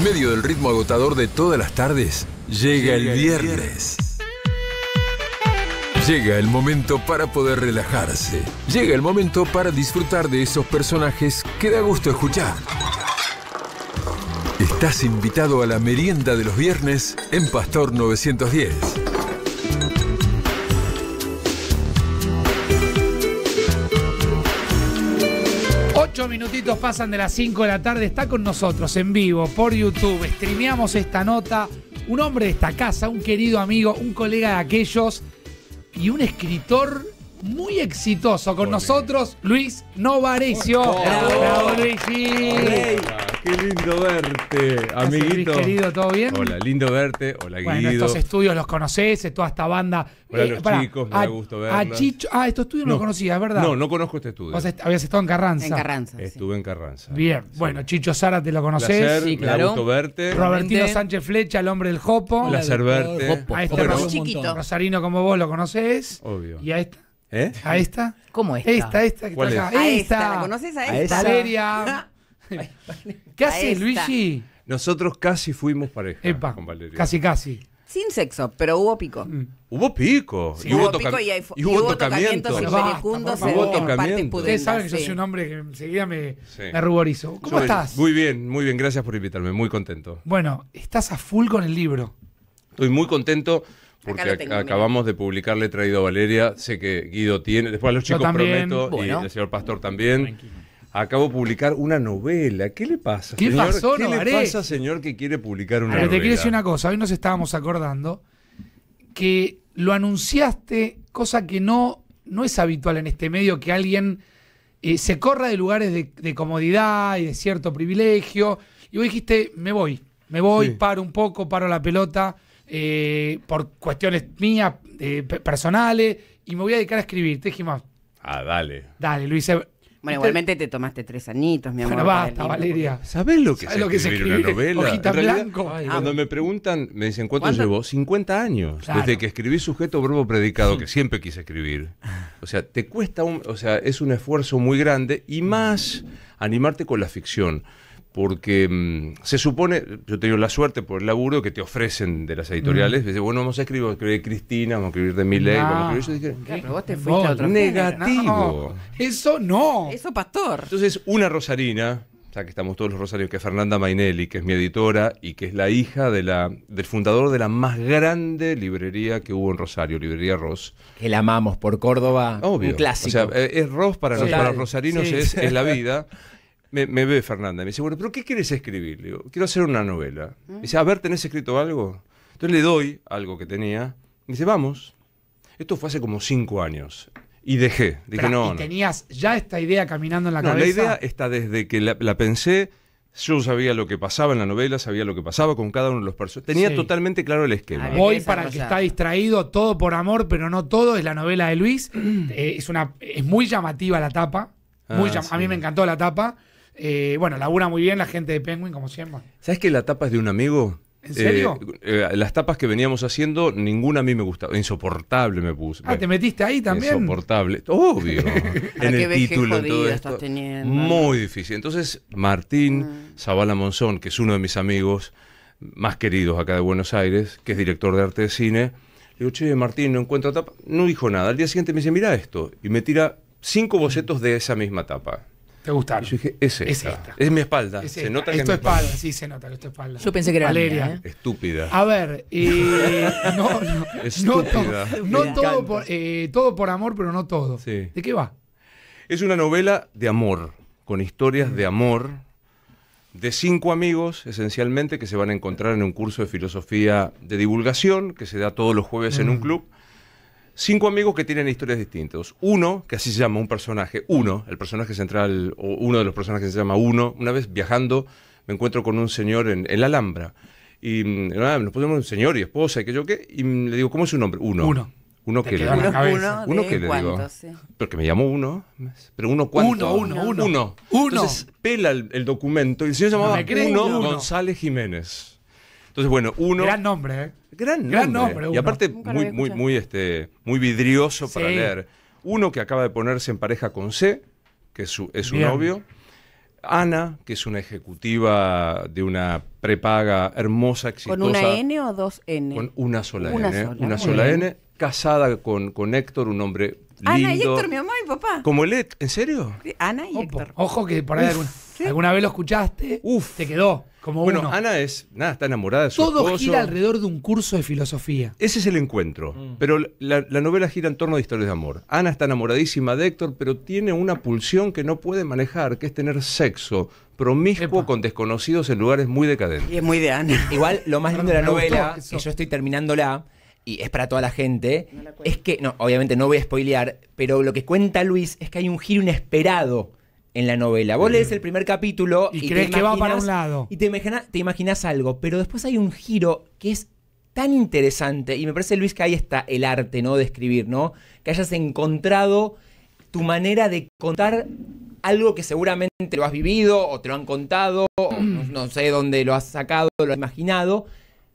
En medio del ritmo agotador de todas las tardes, llega, el viernes. Llega el momento para poder relajarse. Llega el momento para disfrutar de esos personajes que da gusto escuchar. Estás invitado a la merienda de los viernes en Pastor 910. 8 minutitos pasan de las 5 de la tarde, está con nosotros en vivo por YouTube, streameamos esta nota, un hombre de esta casa, un querido amigo, un colega de aquellos y un escritor muy exitoso con nosotros, Luis Novarecio. Bravo, bravo Qué lindo verte, amiguito. querido, ¿todo bien? Hola, lindo verte. Hola, Guido. Bueno, estos estudios los conocés, toda esta banda. Hola, eh, los chicos, me a, da gusto verlos. A Chicho, ah, estos estudios no, los conocías, ¿verdad? No, no conozco este estudio. Vos habías estado en Carranza. En Carranza. Estuve en Carranza. Bien, bueno, Chicho Sara, te lo conocés. claro. Me da gusto verte. Robertino Sánchez Flecha, el hombre del Jopo. Placer verte. A este Rosarino como vos lo conocés. Obvio. Y a esta. ¿Eh? ¿A esta? ¿Cómo esta? Esta, esta. Que ¿Cuál es? Esta. ¿La conoces a esta? Valeria. ¿Qué haces, Luigi? Nosotros casi fuimos pareja Epa, con Valeria. Casi, casi. Sin sexo, pero hubo pico. Mm. Hubo pico. Y hubo, pico y, hay, y, hubo y, hubo tocamientos. tocamientos hubo Ustedes saben que yo soy un hombre que enseguida me, ruborizo. ¿Cómo estás? Muy bien, muy bien. Gracias por invitarme. Muy contento. Bueno, estás a full con el libro. Estoy muy contento porque acabamos de publicarle Traído a Valeria. Sé que Guido tiene. Después los chicos prometo. Y el señor Pastor también. Tranquilo acabo de publicar una novela. ¿Qué le pasa? ¿Qué pasó, ¿Qué le pasa, señor, que quiere publicar una novela? te quiero decir una cosa. Hoy nos estábamos acordando que lo anunciaste, cosa que no, no es habitual en este medio, que alguien eh, se corra de lugares de, comodidad y de cierto privilegio. Y vos dijiste, me voy, me voy, paro un poco, paro la pelota. Eh, por cuestiones mías, eh, personales, y me voy a dedicar a escribir. Te dije más. Ah, dale. Dale, Luis. Bueno, igualmente te tomaste tres añitos, mi amor. Bueno, basta, Valeria. ¿Sabés lo que, es escribir una novela? blanco. cuando me preguntan, me dicen, ¿cuánto, ¿cuánto? llevo? 50 años. Desde que escribí sujeto, verbo, predicado, que siempre quise escribir. O sea, te cuesta, un, o sea, es un esfuerzo muy grande y más animarte con la ficción porque mm, se supone, yo he tenido la suerte por el laburo que te ofrecen de las editoriales, mm. dice, bueno, vamos a escribir, escribir de Cristina, vamos a escribir de Milei, pero vos te fuiste a otra Negativo. eso no. Eso pastor. Entonces, una rosarina, o sea, que estamos todos los rosarios, que es Fernanda Mainelli, que es mi editora y que es la hija de la, del fundador de la más grande librería que hubo en Rosario, Librería Ross. Que la amamos por Córdoba, Obvio. un clásico. O sea, eh, es Ross para, los, para rosarinos, es, es la vida. me, ve Fernanda y me dice, bueno, ¿pero qué quieres escribir? Le digo, quiero hacer una novela. Me dice, a ver, ¿tenés escrito algo? Entonces le doy algo que tenía. Me dice, vamos. Esto fue hace como cinco años. Y dejé. Dije, no, ¿y tenías ya esta idea caminando en la cabeza? La idea está desde que la, pensé. Yo sabía lo que pasaba en la novela, sabía lo que pasaba con cada uno de los personajes. Tenía totalmente claro el esquema. Ah, Voy para el que está distraído, todo por amor, pero no todo, es la novela de Luis. Eh, es, una, es muy llamativa la tapa. Muy ah, A mí me encantó la tapa. Eh, bueno, labura muy bien la gente de Penguin, como siempre. ¿Sabes que la tapa es de un amigo? ¿En serio? Eh, eh, las tapas que veníamos haciendo, ninguna a mí me gustaba. Insoportable me puse. Ah, ¿te metiste ahí también? Insoportable. Obvio. en el título. Todo esto. Muy difícil. Entonces, Martín ah. Zavala Monzón, que es uno de mis amigos más queridos acá de Buenos Aires, que es director de arte de cine, le digo, che, Martín, no encuentro tapa. No dijo nada. Al día siguiente me dice, mira esto. Y me tira cinco bocetos de esa misma tapa. Te gustaron. yo dije, es esta. Es, mi espalda. se nota que es tu espalda. Sí, se nota que es tu espalda. Yo pensé que era Valeria. ¿eh? Estúpida. A ver, no, no, Estúpida. no, eh, todo, por, amor, pero no todo. ¿De qué va? Es una novela de amor, con historias de amor de cinco amigos, esencialmente, que se van a encontrar en un curso de filosofía de divulgación que se da todos los jueves en un mm. club cinco amigos que tienen historias distintas. Uno, que así se llama un personaje, uno, el personaje central, o uno de los personajes que se llama uno, una vez viajando me encuentro con un señor en, la Alhambra. Y ah, nos ponemos un señor y esposa y que yo qué, y le digo, ¿cómo es su nombre? Uno. Uno. Uno que le digo. Uno, uno que le digo. Porque me llamó uno. Pero uno cuánto. Uno, uno, uno. Uno. Entonces pela el, documento y el señor llamaba uno González Jiménez. Entonces, bueno, uno. Gran nombre, ¿eh? Gran nombre. y aparte, muy, muy, muy, este, muy vidrioso para leer. Uno que acaba de ponerse en pareja con C, que es su, es novio. Ana, que es una ejecutiva de una prepaga hermosa, exitosa. ¿Con una N o dos N? Con una sola N. ¿eh? una sola N, casada con, con Héctor, un hombre lindo. Ana y Héctor, mi mamá y papá. ¿Como el e, ¿En serio? Ana y Héctor. Ojo que por ahí alguna, vez lo escuchaste, Uf. te quedó bueno, Ana es, nada, está enamorada de su Todo gira alrededor de un curso de filosofía. Ese es el encuentro. Mm. Pero la, novela gira en torno a historias de amor. Ana está enamoradísima de Héctor, pero tiene una pulsión que no puede manejar, que es tener sexo promiscuo con desconocidos en lugares muy decadentes. Y es muy de Ana. Igual, lo más lindo de la novela, que yo estoy terminándola, y es para toda la gente, es que, no, obviamente no voy a spoilear, pero lo que cuenta Luis es que hay un giro inesperado en la novela. Vos lees mm. el primer capítulo y, crees que va para un lado. Y te, imaginas algo, pero después hay un giro que es tan interesante. Y me parece, Luis, que ahí está el arte, ¿no? De escribir, ¿no? Que hayas encontrado tu manera de contar algo que seguramente lo has vivido o te lo han contado, o no, mm. sé dónde lo has sacado, lo has imaginado,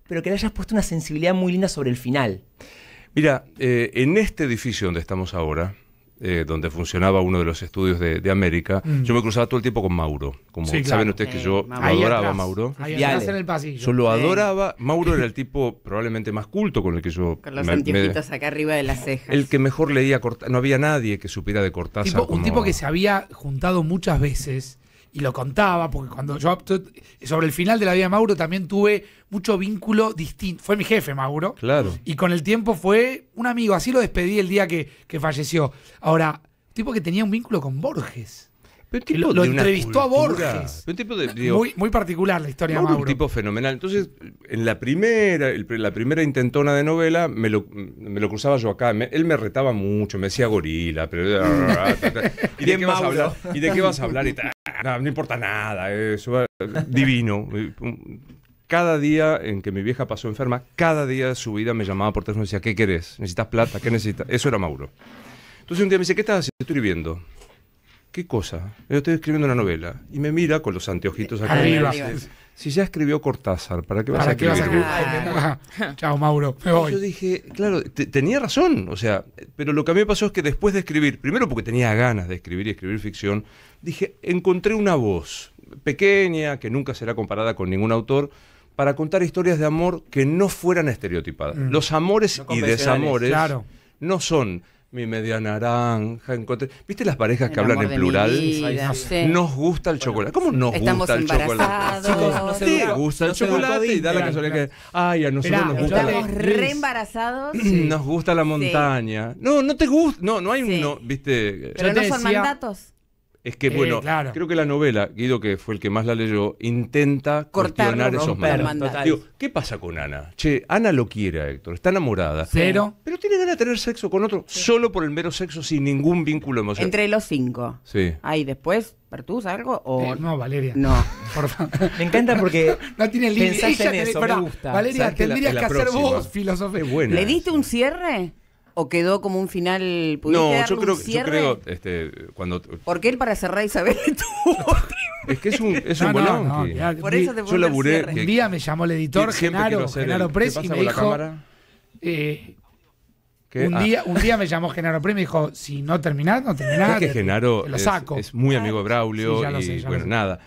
pero que le hayas puesto una sensibilidad muy linda sobre el final. Mira, eh, en este edificio donde estamos ahora, eh, donde funcionaba uno de los estudios de, América, mm. yo me cruzaba todo el tiempo con Mauro. Como saben ustedes que yo adoraba a Mauro. en el Yo lo adoraba. Mauro era el tipo probablemente más culto con el que yo. Con los acá arriba de las cejas. El que mejor leía cortar. No había nadie que supiera de Cortázar. Un tipo que se había juntado muchas veces y lo contaba, porque cuando yo sobre el final de la vida de Mauro también tuve mucho vínculo distinto. Fue mi jefe, Mauro. Claro. Y con el tiempo fue un amigo. Así lo despedí el día que, que falleció. Ahora, tipo que tenía un vínculo con Borges lo, entrevistó a Borges. muy, particular la historia Mauro, de Mauro. Un tipo fenomenal. Entonces, en la primera, la primera intentona de novela, me lo, cruzaba yo acá. él me retaba mucho, me decía gorila. Pero, ¿Y, de qué vas a hablar? ¿Y no, importa nada. Eso, divino. Cada día en que mi vieja pasó enferma, cada día de su vida me llamaba por teléfono y decía, ¿qué querés? ¿Necesitas plata? ¿Qué necesitas? Eso era Mauro. Entonces un día me dice, ¿qué estás haciendo? Estoy viviendo. ¿qué cosa? Yo estoy escribiendo una novela. Y me mira con los anteojitos acá. Arriba. Si ya escribió Cortázar, ¿para qué vas, a, escribir? Chao, Mauro, me Yo dije, claro, tenía razón. O sea, pero lo que a mí me pasó es que después de escribir, primero porque tenía ganas de escribir y escribir ficción, dije, encontré una voz pequeña, que nunca será comparada con ningún autor, para contar historias de amor que no fueran estereotipadas. Mm. Los amores y desamores no son mi media naranja. ¿Viste las parejas que hablan en plural? Nos gusta el chocolate. ¿Cómo nos gusta el chocolate? nos gusta el chocolate? Y da la casualidad que. Ay, a nosotros nos gusta. Estamos re embarazados. Nos gusta la montaña. No, no te gusta. No, no hay. un No, ¿viste? Pero no son mandatos. Es que, eh, bueno, creo que la novela, Guido, que fue el que más la leyó, intenta cortar esos mandatos. ¿qué pasa con Ana? Che, Ana lo quiere Héctor, está enamorada. Cero. Pero tiene ganas de tener sexo con otro solo por el mero sexo, sin ningún vínculo emocional. Entre los cinco. Sí. Ahí después, ¿Pertús algo? O... Eh, no, Valeria. No. Por favor. Me encanta porque no tiene límites. en eso, Valeria, tendrías que, hacer vos, filosofía. Buena. ¿Le diste un cierre? o quedó como un final? No, yo creo, yo creo, este, cuando... Porque él para cerrar Isabel tuvo Es que es un, es un Por eso te yo Un día me llamó el editor Genaro, Genaro Press y me dijo... Eh, un, ah. día, un día me llamó Genaro Press y me dijo, si no terminás, no terminás. Es que Genaro Es, muy amigo de Braulio y bueno, nada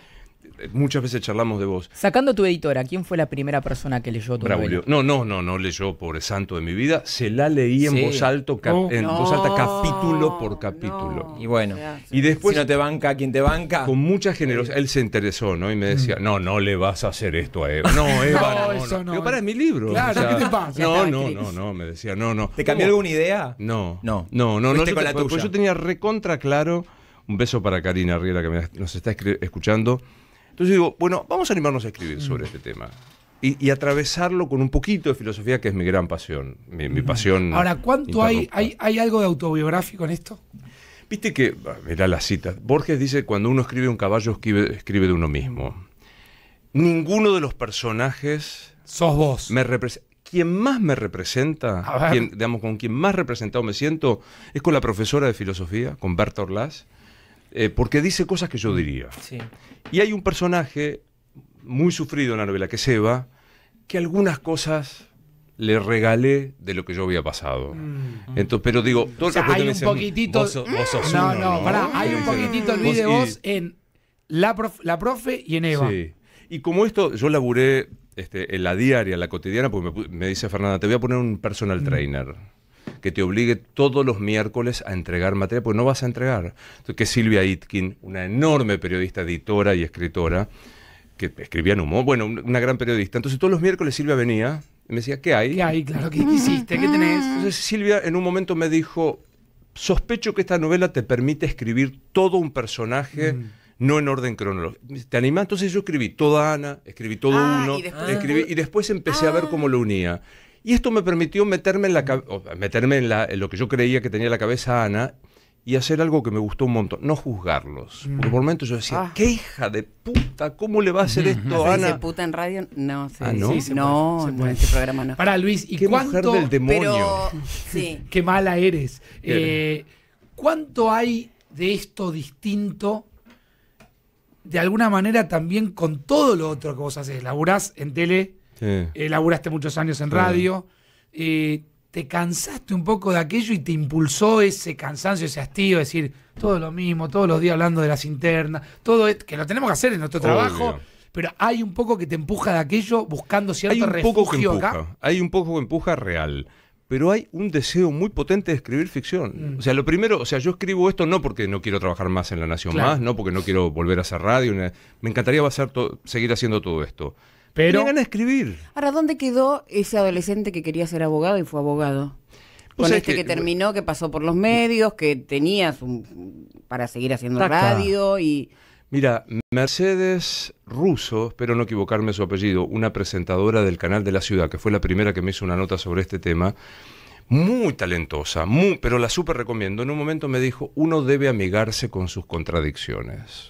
muchas veces charlamos de vos. Sacando tu editora, ¿quién fue la primera persona que leyó tu Braulio. No, no, no, no leyó, pobre santo de mi vida. Se la leí en, voz, alto, oh, en voz alta capítulo por capítulo. Y bueno, y después... Si no te banca, ¿quién te banca? Con mucha generosidad. Él se interesó, ¿no? Y me decía, mm. no, no le vas a hacer esto a Eva. No, Eva, no, Eso no. para, mi libro. Claro, te pasa? No, no, no, no, me decía, no, no. ¿Te cambió alguna idea? No. No, no, no. no yo, con yo tenía recontra claro... Un beso para Karina Riera que nos está escuchando. Entonces digo, bueno, vamos a animarnos a escribir sobre mm. este tema. Y, atravesarlo con un poquito de filosofía, que es mi gran pasión, mi, mm. pasión. Ahora, ¿cuánto hay, hay, algo de autobiográfico en esto? Viste que, ah, mirá la cita, Borges dice, cuando uno escribe un caballo, escribe, de uno mismo. Ninguno de los personajes... Sos vos. quien más me representa, digamos, con quien más representado me siento, es con la profesora de filosofía, con Berta Orlás eh, porque dice cosas que yo diría. Sí. Y hay un personaje muy sufrido en la novela, que es Eva, que algunas cosas le regalé de lo que yo había pasado. Mm. Entonces, pero digo, todo hay un poquitito. no, no, hay un poquitito el de vos en la, profe y en Eva. Sí. Y como esto, yo laburé este, en la diaria, en la cotidiana, porque me, dice Fernanda, te voy a poner un personal mm. trainer que te obligue todos los miércoles a entregar materia, pues no vas a entregar. Entonces, que Silvia Itkin, una enorme periodista, editora y escritora, que escribía en humor, bueno, una gran periodista. Entonces, todos los miércoles Silvia venía y me decía, ¿qué hay? ¿Qué hay? Claro, ¿qué hiciste? ¿Qué tenés? Ah. Entonces, Silvia en un momento me dijo, sospecho que esta novela te permite escribir todo un personaje. Mm. no en orden cronológico. ¿Te animás? Entonces yo escribí toda Ana, escribí todo ah, uno, y después, ah. y después empecé a ver cómo lo unía. Y esto me permitió meterme en, la, meterme en, la, en lo que yo creía que tenía la cabeza Ana y hacer algo que me gustó un montón, no juzgarlos. Mm. Porque por momentos yo decía, ah. qué hija de puta, ¿cómo le va a hacer esto a Ana? Dice puta en radio? No, ah, no? Sí, no, no, en este programa no. Para Luis, ¿y qué cuánto, del demonio? Pero, qué mala eres. Eh, ¿Cuánto hay de esto distinto? De alguna manera también con todo lo otro que vos haces. Laburás en tele Elaboraste eh, muchos años en radio. Eh, te cansaste un poco de aquello y te impulsó ese cansancio, ese hastío, es decir, todo lo mismo, todos los días hablando de las internas, todo esto, que lo tenemos que hacer en nuestro trabajo, pero hay un poco que te empuja de aquello buscando cierto hay un poco que empuja, Hay un poco que empuja real. Pero hay un deseo muy potente de escribir ficción. Mm. O sea, lo primero, o sea, yo escribo esto no porque no quiero trabajar más en La Nación Más, no porque no quiero volver a hacer radio. Me encantaría seguir haciendo todo esto pero... escribir. Ahora, ¿dónde quedó ese adolescente que quería ser abogado y fue abogado? Con este que, terminó, que pasó por los medios, que tenía para seguir haciendo radio y... Mira, Mercedes Russo, espero no equivocarme su apellido, una presentadora del canal de la ciudad, que fue la primera que me hizo una nota sobre este tema, muy talentosa, muy, pero la súper recomiendo. En un momento me dijo, uno debe amigarse con sus contradicciones.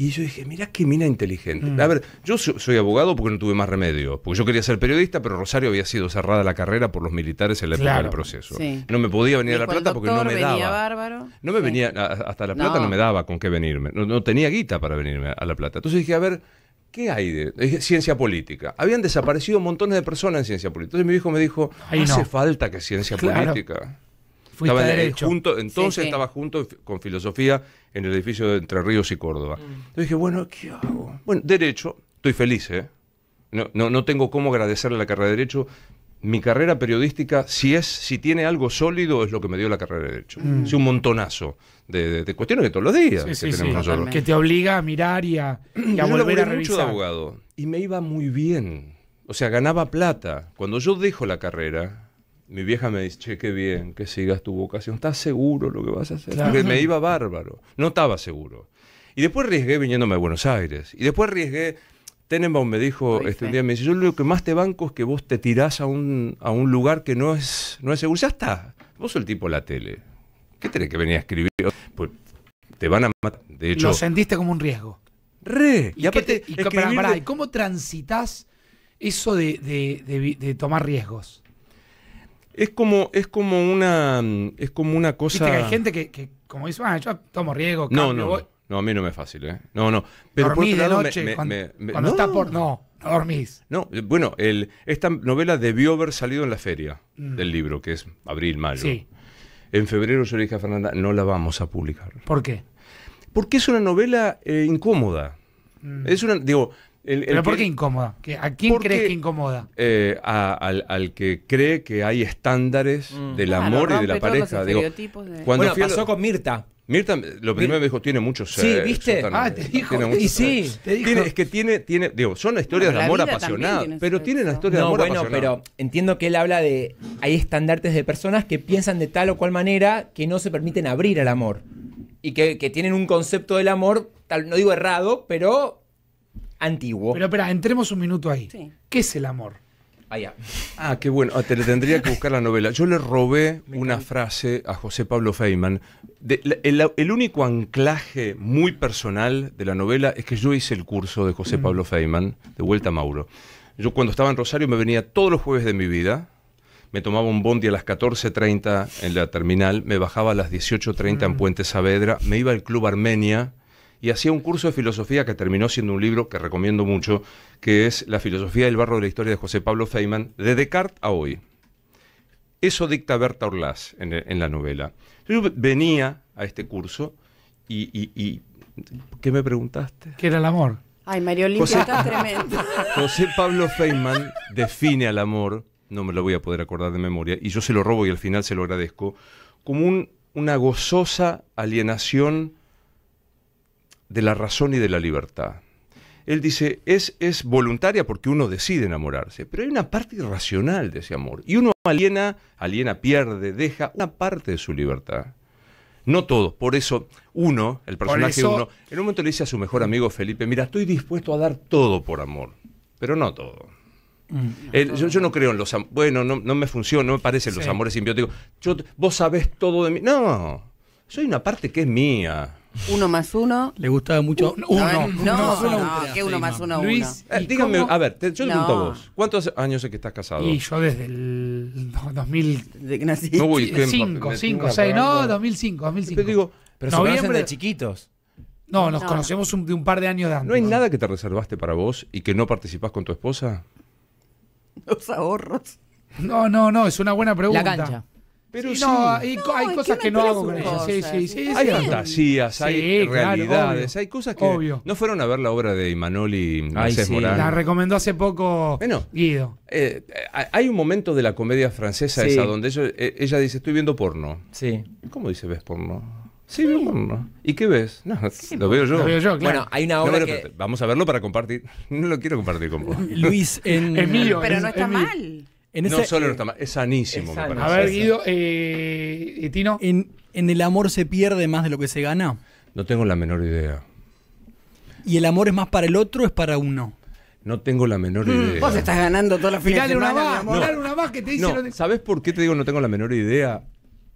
Y yo dije, mira qué mina inteligente. Mm. A ver, yo soy abogado porque no tuve más remedio. Porque yo quería ser periodista, pero Rosario había sido cerrada la carrera por los militares en la época del proceso. No me podía venir a La Plata porque no me venía daba. Bárbaro, no me venía, hasta La Plata no. me daba con qué venirme. No, tenía guita para venirme a La Plata. Entonces dije, a ver, ¿Qué hay de ciencia política? Habían desaparecido montones de personas en ciencia política. Entonces mi hijo me dijo, no hace falta que ciencia política. Estaba derecho. junto, entonces estaba junto con filosofía en el edificio de Entre Ríos y Córdoba. Mm. Entonces dije, bueno, ¿qué hago? Bueno, derecho, estoy feliz, ¿eh? No, no, no tengo cómo agradecerle la carrera de derecho. Mi carrera periodística, si es, si tiene algo sólido, es lo que me dio la carrera de derecho. Es mm. un montonazo de, de, de, cuestiones que todos los días que tenemos nosotros. Que te obliga a mirar y a, volver a revisar. de abogado y me iba muy bien. O sea, ganaba plata. Cuando yo dejo la carrera, mi vieja me dice, che, qué bien que sigas tu vocación. ¿Estás seguro lo que vas a hacer? Porque me iba bárbaro. No estaba seguro. Y después arriesgué viniéndome a Buenos Aires. Y después arriesgué... Tenenbaum me dijo este día, me dice, yo lo que más te banco es que vos te tirás a un, a un lugar que no es, no es seguro. Ya está. Vos sos el tipo de la tele. ¿Qué tenés que venir a escribir? Pues te van a matar. De hecho, lo sentiste como un riesgo. Re. Y, aparte, y, cómo transitas eso de tomar riesgos? es como, es como una, mm, es como una cosa... que hay gente que, como dice, ah, yo tomo riego, cambio, no, no, voy... no, a mí no me es fácil, ¿eh? No, no. Pero por otro de noche, me, cuando, no. está por... No, no dormís. No, eh, bueno, el, esta novela debió haber salido en la feria mm. del libro, que es abril, mayo. Sí. En febrero yo le dije a Fernanda, no la vamos a publicar. ¿Por qué? Porque es una novela eh, incómoda. Mm. Es una, digo, ¿Pero por qué incómoda? ¿A quién crees que incomoda? Eh, al, que cree que hay estándares mm. del amor y de la pareja. de... cuando bueno, pasó con Mirta. Mirta, lo primero me dijo, tiene mucho ser. Sí, ¿viste? ah, te dijo. y sí, te dijo. es que tiene, tiene, digo, son historias de amor apasionada, pero tiene la historia de amor bueno, pero entiendo que él habla de, hay estandartes de personas que piensan de tal o cual manera que no se permiten abrir al amor. Y que, tienen un concepto del amor, tal, no digo errado, pero antiguo. Pero espera, entremos un minuto ahí. ¿Qué es el amor? Allá. Ah, qué bueno. Ah, te tendría que buscar la novela. Yo le robé una frase a José Pablo Feynman. el, el, único anclaje muy personal de la novela es que yo hice el curso de José mm. Pablo Feynman, de vuelta a Mauro. Yo cuando estaba en Rosario me venía todos los jueves de mi vida, me tomaba un bondi a las 14.30 en la terminal, me bajaba a las 18.30 en mm. Puente Saavedra, me iba al Club Armenia, y hacía un curso de filosofía que terminó siendo un libro que recomiendo mucho, que es La filosofía del barro de la historia de José Pablo Feynman, de Descartes a hoy. Eso dicta Berta Orlás en, la novela. Yo venía a este curso y, ¿qué me preguntaste? ¿Qué era el amor? Ay, Mario Olimpia, tremendo. José Pablo Feynman define al amor, no me lo voy a poder acordar de memoria, y yo se lo robo y al final se lo agradezco, como un, una gozosa alienación de la razón y de la libertad. Él dice, es, es voluntaria porque uno decide enamorarse, pero hay una parte irracional de ese amor. Y uno aliena, aliena, pierde, deja una parte de su libertad. No todo. Por eso, uno, el personaje uno, en un momento le dice a su mejor amigo Felipe, mira, estoy dispuesto a dar todo por amor, pero no todo. Mm. yo, no creo en los bueno no, no me funciona no me parecen los amores simbióticos yo vos sabés todo de mí no soy una parte que es mía uno más uno. Le gustaba mucho. Uh, uno. No, uno, uno, uno, uno más uno, Luis, uno. Eh, a ver, yo le pregunto a vos. ¿Cuántos años es que estás casado? Y yo desde el 2000. De que nací. No, 5, no, 2005, 2005. Pero digo, se de chiquitos. No, nos conocemos de un par de años antes. ¿No hay nada que te reservaste para vos y que no participás con tu esposa? Los ahorros. No, no, no, es una buena pregunta. La cancha. Pero sí, no, hay, cosas que no hago con Sí, sí, sí, hay fantasías, hay realidades, hay cosas que obvio. no fueron a ver la obra de Imanoli Ay sí La recomendó hace poco Guido. Eh, hay un momento de la comedia francesa esa donde eh, ella, dice, estoy viendo porno. Sí. ¿Cómo dice ves porno? Sí, veo porno. ¿Y qué ves? No, lo veo yo. Lo veo yo, claro. Bueno, hay una obra que... Vamos a verlo para compartir. No lo quiero compartir con vos. Luis, en... Pero no está mal no solo no está eh, es sanísimo, A ver, Guido, eh, Tino. En, el amor se pierde más de lo que se gana? No tengo la menor idea. ¿Y el amor es más para el otro o es para uno? No tengo la menor mm, idea. Vos estás ganando toda la finales. una más, una más que ¿Sabés por qué te digo no tengo la menor idea?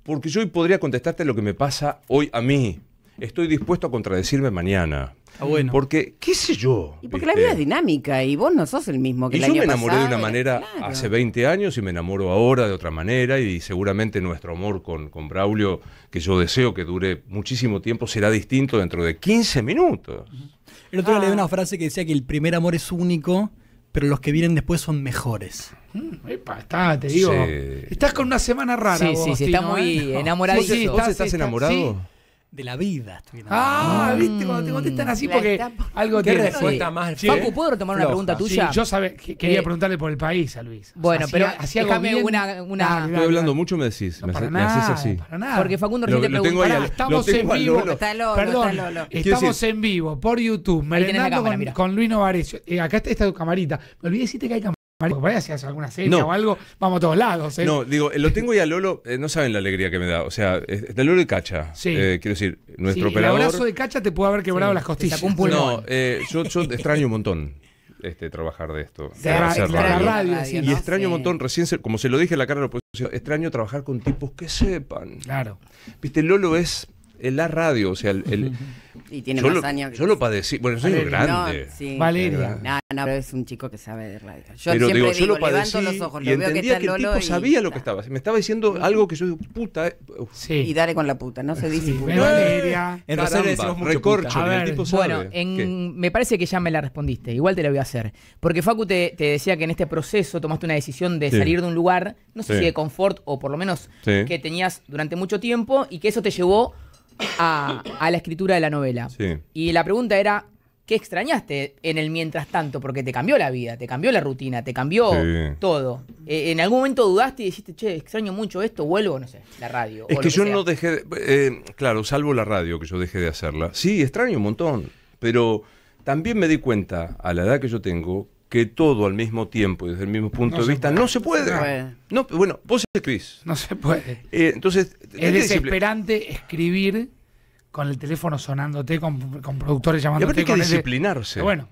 Porque yo hoy podría contestarte lo que me pasa hoy a mí. Estoy dispuesto a contradecirme mañana. Ah, porque, qué sé yo. Y porque la vida es dinámica y vos no sos el mismo que el año yo me enamoré de una manera hace 20 años y me enamoro ahora de otra manera y seguramente nuestro amor con, con Braulio, que yo deseo que dure muchísimo tiempo, será distinto dentro de 15 minutos. El otro día leí ah. una frase que decía que el primer amor es único, pero los que vienen después son mejores. Mm, epa, te digo. Estás con una semana rara. Sí, vos, ¿eh? sí, sí, está muy enamoradísimo. estás, enamorado? de la vida. Ah, mm. viste, cuando te contestan así porque algo te tiene. más Facu, ¿puedo retomar una pregunta tuya? yo quería eh, preguntarle por el país a Luis. Bueno, pero hacía una- una- Estoy hablando mucho, me decís. me, así. Para nada. Porque Facundo recién estamos en vivo. estamos en vivo por YouTube, con, Luis Novarecio. Eh, acá está tu camarita. Me olvidé decirte que hay camarita. María, pues vaya si hace alguna serie o algo, vamos a todos lados. ¿eh? No, digo, lo tengo y a Lolo, eh, no saben la alegría que me da. O sea, de Lolo y Cacha. Sí. Eh, quiero decir, nuestro operador. El abrazo de Cacha te puede haber quebrado las costillas. No, yo, extraño un montón. Este, trabajar de esto. radio. y extraño un montón, recién, como se lo dije en la cara de la oposición, extraño trabajar con tipos que sepan. Claro. Viste, Lolo es en la radio, o sea, el, lo y tiene años. Yo padecí. bueno, soy Valeria, grande. Valeria. No, no, pero es un chico que sabe de radio. Yo pero siempre digo, lo levanto los ojos, y lo veo que está que el Lolo tipo sabía lo que estaba, me estaba diciendo algo que yo digo, puta. Eh, sí. Y dale con la puta, no se dice puta. Valeria. En decimos mucho Bueno, en, me parece que ya me la respondiste, igual te la voy a hacer. Porque Facu te, decía que en este proceso tomaste una decisión de salir de un lugar, no sé si de confort o por lo menos que tenías durante mucho tiempo y que eso te llevó a, la escritura de la novela. Y la pregunta era, ¿qué extrañaste en el mientras tanto? Porque te cambió la vida, te cambió la rutina, te cambió todo. Eh, ¿En algún momento dudaste y dijiste, che, extraño mucho esto, vuelvo, no sé, la radio? Es que, yo no dejé, eh, claro, salvo la radio que yo dejé de hacerla. Sí, extraño un montón, pero también me di cuenta a la edad que yo tengo que todo al mismo tiempo y desde el mismo punto de vista no se puede. No, bueno, vos escribís. No se puede. Eh, entonces, es desesperante escribir con el teléfono sonándote, con, con productores llamándote. Y hay que disciplinarse. Bueno,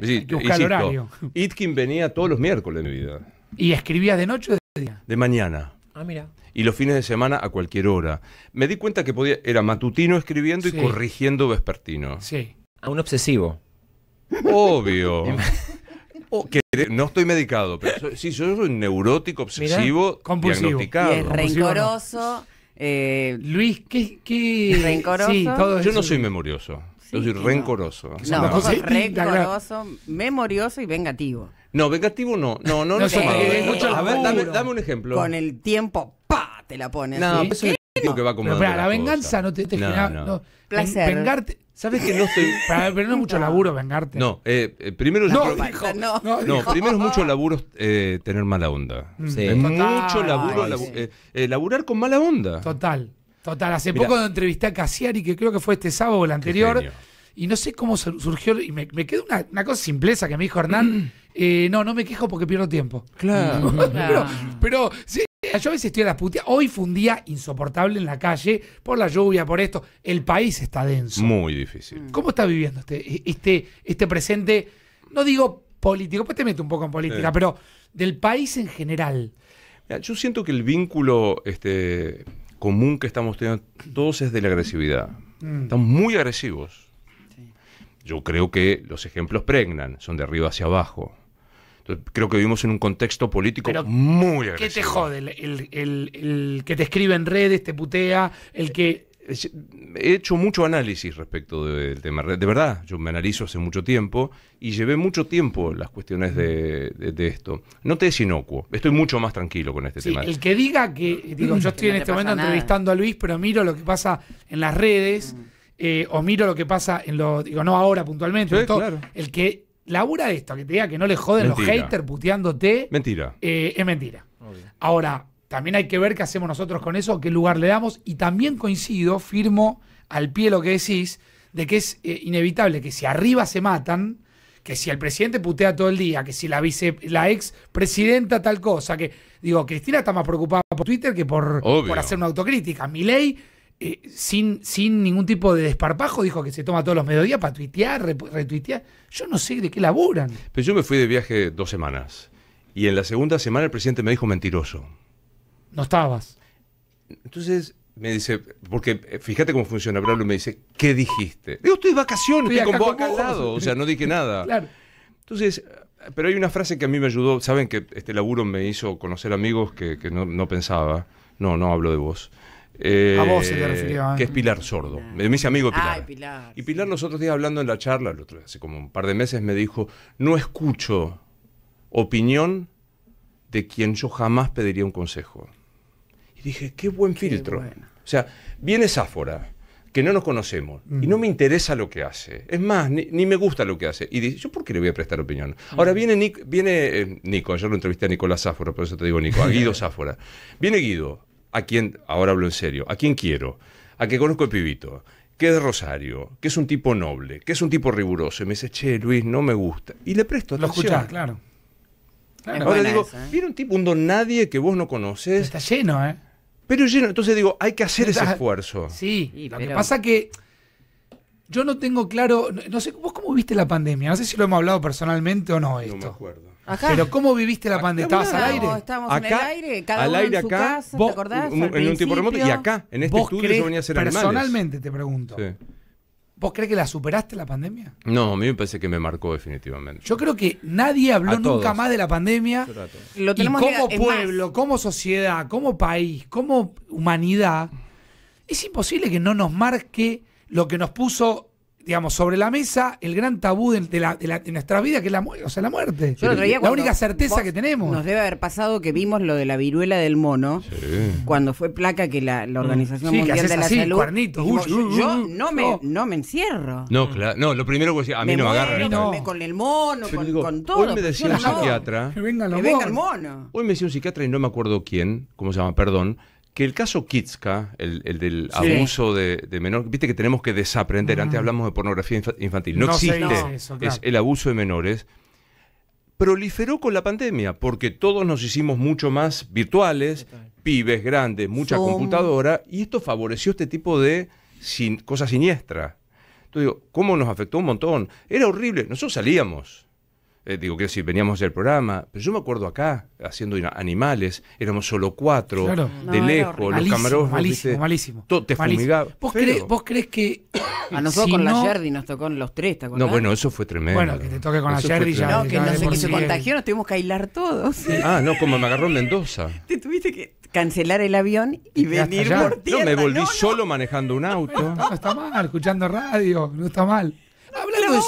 sí, horario. Itkin venía todos los miércoles En mi vida. ¿Y escribía de noche o de día? De mañana. Ah, mira. Y los fines de semana a cualquier hora. Me di cuenta que podía, era matutino escribiendo y corrigiendo vespertino. Sí. A un obsesivo. Obvio. no estoy medicado, pero soy, sí, soy neurótico obsesivo compulsivo. diagnosticado. rencoroso. Eh, Luis, ¿qué? qué? Rencoroso. Yo no soy memorioso. yo soy rencoroso. No, rencoroso, memorioso y vengativo. No, vengativo no. No, no, no. a ver, dame, un ejemplo. Con el tiempo, pa, te la pones. No, eso es que va a comer. la venganza no te, te placer. Vengarte, ¿Sabes que no estoy.? pero no es mucho laburo vengarte. No, eh, eh, primero no, no. no, primero es mucho laburo eh, tener mala onda. Mm. Sí. mucho laburo laburar con mala onda. Total, total. Hace poco entrevisté a Casiari que creo que fue este sábado o el anterior. Y no sé cómo surgió, y me, quedó una, cosa simpleza que me dijo Hernán. no, no me quejo porque pierdo tiempo. Claro. pero sí, yo a veces estoy a la putia. Hoy fue un día insoportable en la calle por la lluvia, por esto. El país está denso. Muy difícil. Mm. ¿Cómo está viviendo este, este, este, presente? No digo político, pues te meto un poco en política, pero del país en general. yo siento que el vínculo este, común que estamos teniendo todos es de la agresividad. Mm. Estamos muy agresivos. Yo creo que los ejemplos pregnan, son de arriba hacia abajo creo que vivimos en un contexto político muy agresivo. ¿Qué te jode? El, que te escribe en redes, te putea, el que he hecho mucho análisis respecto del tema. De verdad, yo me analizo hace mucho tiempo y llevé mucho tiempo las cuestiones de, esto. No te es inocuo. Estoy mucho más tranquilo con este tema. El que diga que, digo, yo estoy en este momento entrevistando a Luis, pero miro lo que pasa en las redes. Mm. Eh, o miro lo que pasa en lo... digo, no ahora puntualmente, sí, el que labura esto, que te diga que no le joden los haters puteándote. Mentira. Eh, es mentira. Ahora, también hay que ver qué hacemos nosotros con eso, qué lugar le damos. Y también coincido, firmo al pie lo que decís, de que es eh, inevitable que si arriba se matan, que si el presidente putea todo el día, que si la vice, la ex presidenta tal cosa, que digo, Cristina está más preocupada por Twitter que por, por hacer una autocrítica. Mi ley eh, sin, sin ningún tipo de desparpajo, dijo que se toma todos los mediodías para tuitear, retuitear. Yo no sé de qué laburan. Pero yo me fui de viaje dos semanas y en la segunda semana el presidente me dijo mentiroso. No estabas. Entonces me dice, porque eh, fíjate cómo funciona, y me dice, ¿qué dijiste? Digo, estoy de vacaciones, estoy con vos lado, o sea, no dije nada. claro. Entonces, pero hay una frase que a mí me ayudó, saben que este laburo me hizo conocer amigos que, no, no pensaba, no, no hablo de vos. Eh, a vos se te refirió. ¿eh? Que es Pilar Sordo. Ah. Me dice amigo Pilar. Pilar. Y Pilar los otros días hablando en la charla, otro, hace como un par de meses, me dijo, no escucho opinión de quien yo jamás pediría un consejo. Y dije, qué buen filtro. O sea, viene Sáfora, que no nos conocemos, y mm. no me interesa lo que hace. Es más, ni, me gusta lo que hace. Y dice, ¿yo por qué le voy a prestar opinión? Mm. Ahora viene, viene eh, Nico, ayer lo entrevisté a Nicolás Sáfora, por eso te digo Nico, a Guido Sáfora. Viene Guido, a quien, ahora hablo en serio, a quien quiero, a que conozco el pibito, que es de Rosario, que es un tipo noble, que es un tipo riguroso. Y me dice, che, Luis, no me gusta. Y le presto atención. Lo escuchás, claro. Ahora digo, viene ¿eh? un tipo, un don nadie que vos no conoces. está lleno, ¿eh? Pero lleno. Entonces digo, hay que hacer ese esfuerzo. Sí, lo que pasa que yo no tengo claro, no sé, vos cómo viste la pandemia, no sé si lo hemos hablado personalmente o no esto. No me acuerdo. Pero ¿cómo viviste la pandemia? ¿Estabas al aire? Estábamos en el aire, cada uno en su casa, ¿te acordás? en un tiempo remoto y acá, en este estudio yo venía a ser Personalmente te pregunto. ¿Vos crees que la superaste la pandemia? No, a mí me parece que me marcó definitivamente. Yo creo que nadie habló nunca más de la pandemia. Lo tenemos y como pueblo, como sociedad, como país, como humanidad, es imposible que no nos marque lo que nos puso digamos, sobre la mesa el gran tabú de, la, de, la, nuestra vida, que es la, o sea, la muerte. la única certeza que tenemos. Nos debe haber pasado que vimos lo de la viruela del mono, cuando fue placa que la, la Organización Mundial de la Salud... yo, yo no, me, no. me encierro. No, claro, no, lo primero que decía, a mí no me agarra. No. Con el mono, con, todo. Hoy me decía un psiquiatra... Que venga, que venga el mono. Hoy me decía un psiquiatra y no me acuerdo quién, cómo se llama, perdón que el caso Kitska, el, el del abuso de, menores, viste que tenemos que desaprender, antes hablamos de pornografía infantil, no, existe, es el abuso de menores, proliferó con la pandemia, porque todos nos hicimos mucho más virtuales, pibes grandes, mucha computadora, y esto favoreció este tipo de cosas siniestras. Entonces digo, ¿cómo nos afectó un montón? Era horrible, nosotros salíamos. Eh, digo, que si veníamos del programa, pero yo me acuerdo acá, haciendo animales, éramos solo cuatro, de lejos, los camarones Malísimo, malísimo. Todo te fumigaba. ¿Vos, crees, ¿Vos crees que.? A nosotros con la Yerdi nos tocó los tres, No, bueno, eso fue tremendo. Bueno, que te toque con la Yerdi ya. No, que no sé, que se contagió, nos tuvimos que aislar todos. Ah, no, como me agarró Mendoza. te tuviste que cancelar el avión y, venir por tierra. No, me volví solo manejando un auto. No, está mal, escuchando radio, no está mal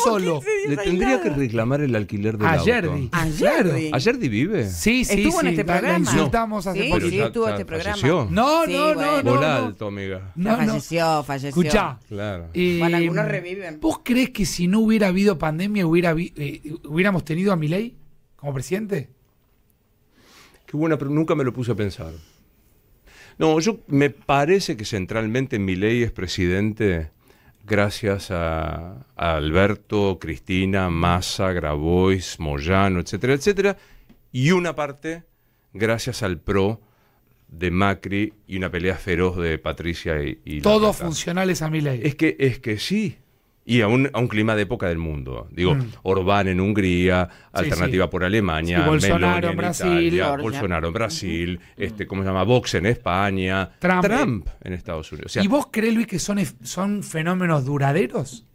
solo. Le tendría que reclamar el alquiler del Ayer auto. Ayer. Ayer vive. Sí, sí, Estuvo en este programa. insultamos hace Sí, estuvo en este programa. No, no, no, no. alto, amiga. No, falleció, falleció. Escuchá. Claro. Bueno, algunos reviven. ¿Vos crees que si no hubiera habido pandemia hubiera, eh, hubiéramos tenido a Milei como presidente? Qué buena, pero nunca me lo puse a pensar. No, yo me parece que centralmente Milei es presidente gracias a, Alberto, Cristina, Massa, Grabois, Moyano, etcétera, etcétera, y una parte gracias al PRO de Macri y una pelea feroz de Patricia y, Todos funcionales a mi ley. Es que, es que sí, y a un, clima de época del mundo. Digo, mm. Orbán en Hungría, Alternativa por Alemania, Bolsonaro, en Brasil, Bolsonaro en Brasil, este, ¿cómo se llama? Vox en España, Trump, en Estados Unidos. ¿Y vos crees, Luis, que son, son fenómenos duraderos?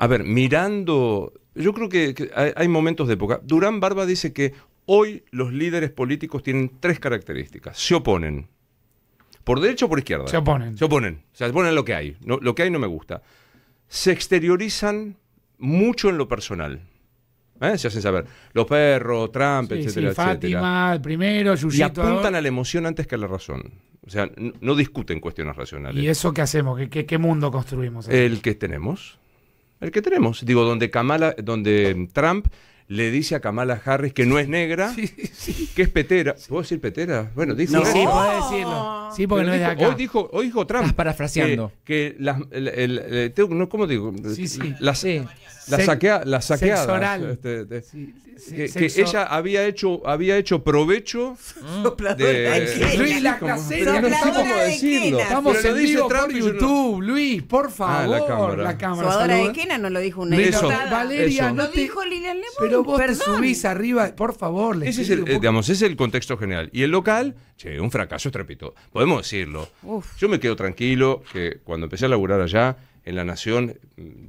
A ver, mirando, yo creo que, hay momentos de época. Durán Barba dice que hoy los líderes políticos tienen tres características. Se oponen por derecha o por izquierda. Se oponen. Se oponen. Se oponen lo que hay. lo que hay no me gusta. Se exteriorizan mucho en lo personal. ¿eh? Se hacen saber. Los perros, Trump, etc. etcétera, sí, Fátima, el primero, Yuyito, Y apuntan a la emoción antes que a la razón. O sea, no discuten cuestiones racionales. ¿Y eso qué hacemos? ¿Qué, qué, mundo construimos? El que tenemos. El que tenemos. Digo, donde Kamala, donde Trump le dice a Kamala Harris que no es negra, que es petera. ¿Puedo decir petera? Bueno, dijo. No, sí, puedo decirlo. Sí, porque no es de acá. Hoy dijo, hoy dijo Trump. Estás parafraseando. Que, las. El, el, ¿Cómo digo? Sí, sí. Las, sí. La, saquea, la saqueada. Este, que, ella había hecho, había hecho provecho mm. de. Luis, la casera, no sé cómo decirlo. Estamos en por YouTube, Luis, por ah, favor. la cámara. La cámara de quena no lo dijo una eso, Valeria, no dijo Lilian Lemon. Pero vos Perdón. subís arriba, por favor. le ese es el, eh, ese es el contexto general. Y el local, che, un fracaso estrepito. Podemos decirlo. Yo me quedo tranquilo que cuando empecé a laburar allá, en La Nación,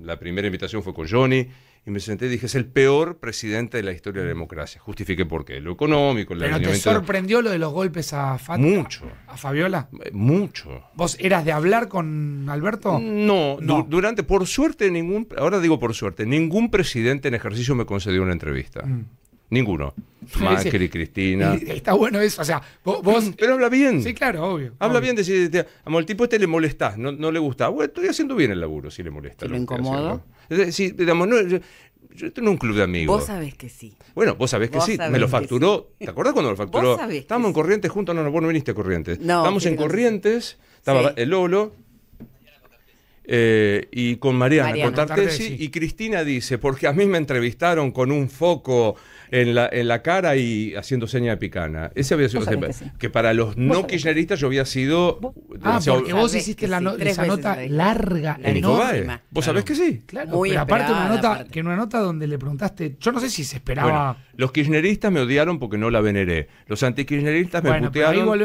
la primera invitación fue con Johnny, y me senté y dije, es el peor presidente de la historia de la democracia. Justifique por qué. Lo económico, la ¿Pero te sorprendió lo de los golpes a Fabiola? Mucho. ¿A Fabiola? Eh, mucho. ¿Vos eras de hablar con Alberto? No, no. durante, por suerte, ningún, ahora digo por suerte, ningún presidente en ejercicio me concedió una entrevista. Mm. Ninguno. Macri, Cristina. está bueno eso, o sea, vos, Pero habla bien. Sí, claro, obvio. Habla bien, decís, de, al tipo este le molesta, no, le gusta. Bueno, estoy haciendo bien el laburo si le molesta. lo incomodo. Sí, digamos, yo, tengo un club de amigos. Vos sabés que sí. Bueno, vos sabés que sí. me lo facturó. ¿Te acordás cuando lo facturó? Vos sabés Estábamos en Corrientes juntos. No, no, vos no viniste a Corrientes. No, en Corrientes. Estaba el Lolo, eh, y con Mariana, Y Cristina dice, porque a mí me entrevistaron con un foco en la, en la cara y haciendo seña de picana. Ese había sido que, que, para los no kirchneristas yo había sido... Ah, porque vos hiciste la esa nota larga, Vos sabés que sí. Claro, aparte, una nota, que una nota donde le preguntaste, yo no sé si se esperaba... los kirchneristas me odiaron porque no la veneré. Los anti antikirchneristas me putearon no,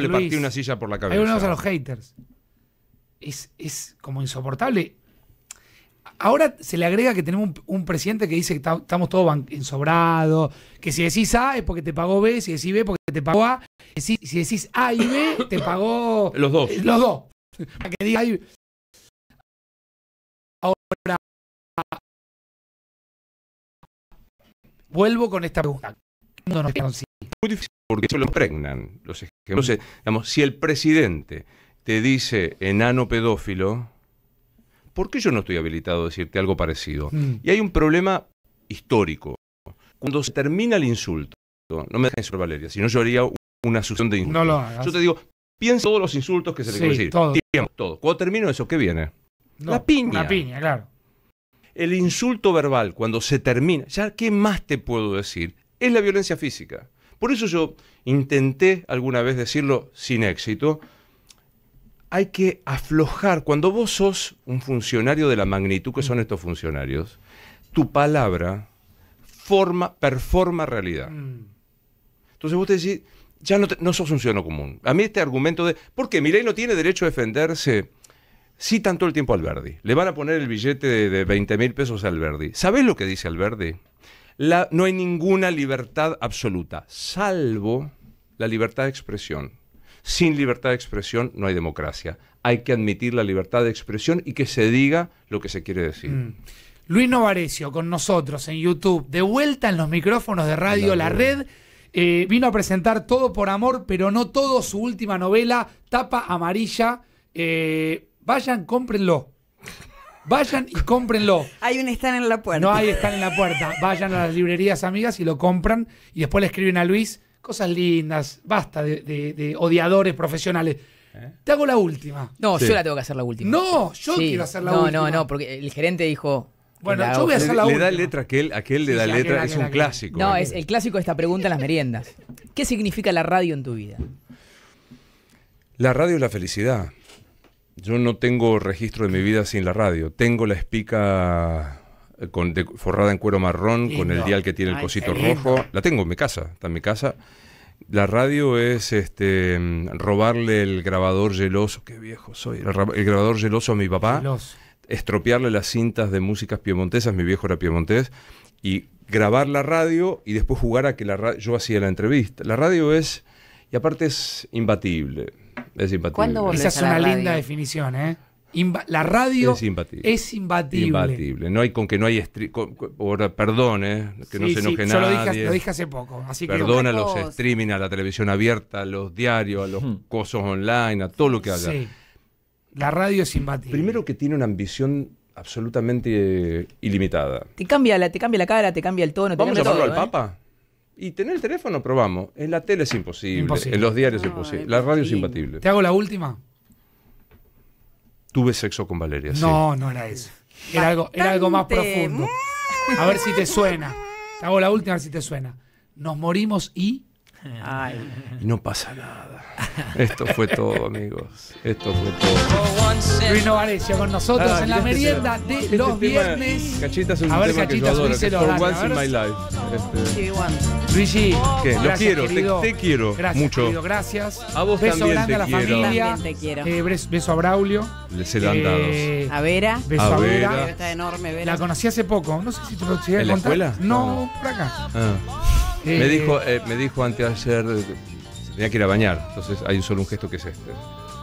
le partí una silla por la cabeza. Ahí volvemos a los haters es, como insoportable. Ahora se le agrega que tenemos un, presidente que dice que estamos todos ensobrados, que si decís A es porque te pagó B, si decís B porque te pagó A, si, si decís A y B te pagó... Los dos. los dos. que diga Ahora vuelvo con esta pregunta. No nos muy difícil porque eso lo los ejemplos. digamos, si el presidente te dice enano pedófilo, ¿por qué yo no estoy habilitado a decirte algo parecido? Mm. Y hay un problema histórico. Cuando se termina el insulto, no me dejes sobre Valeria, si no yo haría una sucesión de insultos. Yo te digo, piensa todos los insultos que se le sí, decir. Todo. Cuando termino eso, ¿qué viene? la piña. La piña, claro. El insulto verbal, cuando se termina, ya qué más te puedo decir, es la violencia física. Por eso yo intenté alguna vez decirlo sin éxito, hay que aflojar. Cuando vos sos un funcionario de la magnitud que son estos funcionarios, tu palabra forma, performa realidad. Mm. Entonces vos te decís, ya no, sos un ciudadano común. A mí este argumento de, ¿por qué Milei no tiene derecho a defenderse? si tanto el tiempo al Verdi. Le van a poner el billete de, 20 mil pesos al Verdi. ¿Sabés lo que dice Alberdi? La, no hay ninguna libertad absoluta, salvo la libertad de expresión sin libertad de expresión no hay democracia. Hay que admitir la libertad de expresión y que se diga lo que se quiere decir. Mm. Luis Novarecio con nosotros en YouTube, de vuelta en los micrófonos de Radio La, Red. Eh, vino a presentar Todo por Amor, pero no todo, su última novela, Tapa Amarilla. Eh, vayan, cómprenlo. Vayan y cómprenlo. Hay un están en la puerta. No hay están en la puerta. Vayan a las librerías amigas y lo compran. Y después le escriben a Luis cosas lindas, basta de, odiadores profesionales. ¿Eh? Te hago la última. No, yo la tengo que hacer la última. No, yo quiero hacer la última. No, no, no, porque el gerente dijo. Bueno, yo voy a hacer la última. le da letra aquel, aquel le da letra, es un clásico. No, ¿eh? es el clásico de esta pregunta en las meriendas. ¿Qué significa la radio en tu vida? La radio es la felicidad. Yo no tengo registro de mi vida sin la radio. Tengo la espica forrada en cuero marrón, con el dial que tiene el cosito rojo. La tengo en mi casa, está en mi casa. La radio es este mm, robarle el grabador geloso, qué viejo soy, el, grabador geloso a mi papá, estropearle las cintas de músicas piemontesas, mi viejo era piemontés, y grabar la radio y después jugar a que la yo hacía la entrevista. La radio es, y aparte es imbatible, es imbatible. Esa es una linda definición, ¿eh? la radio es imbatible. No hay con que no hay por perdón, que no se enoje nada. nadie. lo dije, hace poco. Perdona a los streaming, a la televisión abierta, a los diarios, a los hmm. cosos online, a todo lo que haga La radio es imbatible. Primero que tiene una ambición absolutamente eh, ilimitada. Te cambia la, te cambia la cara, te cambia el tono. Vamos a llamarlo al ¿eh? Papa. Y tener el teléfono probamos. En la tele es imposible. En los diarios es imposible. La radio es imbatible. ¿Te hago la última? Tuve sexo con Valeria. No, no era eso. Era algo, era algo más profundo. A ver si te suena. Te hago la última, a ver si te suena. Nos morimos y. Ay. Y no pasa nada. Esto fue todo, amigos. Esto fue todo. Rino Valencia con nosotros ah, en la este merienda de este los viernes. cachitas es un a ver, tema Cachitas, que yo adoro, que lo once in my life. Este, Luigi, lo quiero, te, quiero gracias, mucho. gracias. A vos beso también grande te a la quiero. familia. Te quiero. Eh, beso a Braulio. Se lo han dado. Eh, a Vera. Beso a Vera. Vera. La conocí hace poco. No sé si te lo llegué contar. No, por acá. Ah me, dijo, eh, me dijo anteayer, tenía que ir a bañar, entonces hay solo un gesto que es este.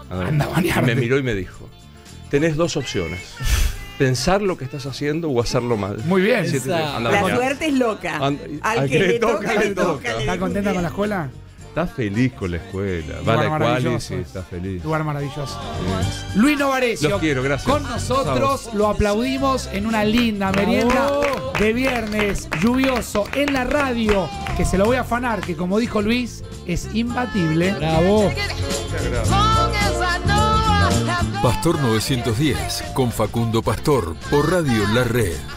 Anda, a bañar. Me miró y me dijo, tenés dos opciones. Pensar lo que estás haciendo o hacerlo mal. Muy bien. la suerte es loca. Al, que, le toca, le toca. ¿Estás contenta con la escuela? Está feliz con la escuela. Lugar maravilloso. está feliz. Lugar maravilloso. Luis Novarez. Los quiero, gracias. Con nosotros lo aplaudimos en una linda merienda de viernes lluvioso en la radio. Que se lo voy a afanar, que como dijo Luis, es imbatible. Bravo. Pastor 910 con Facundo Pastor por Radio La Red.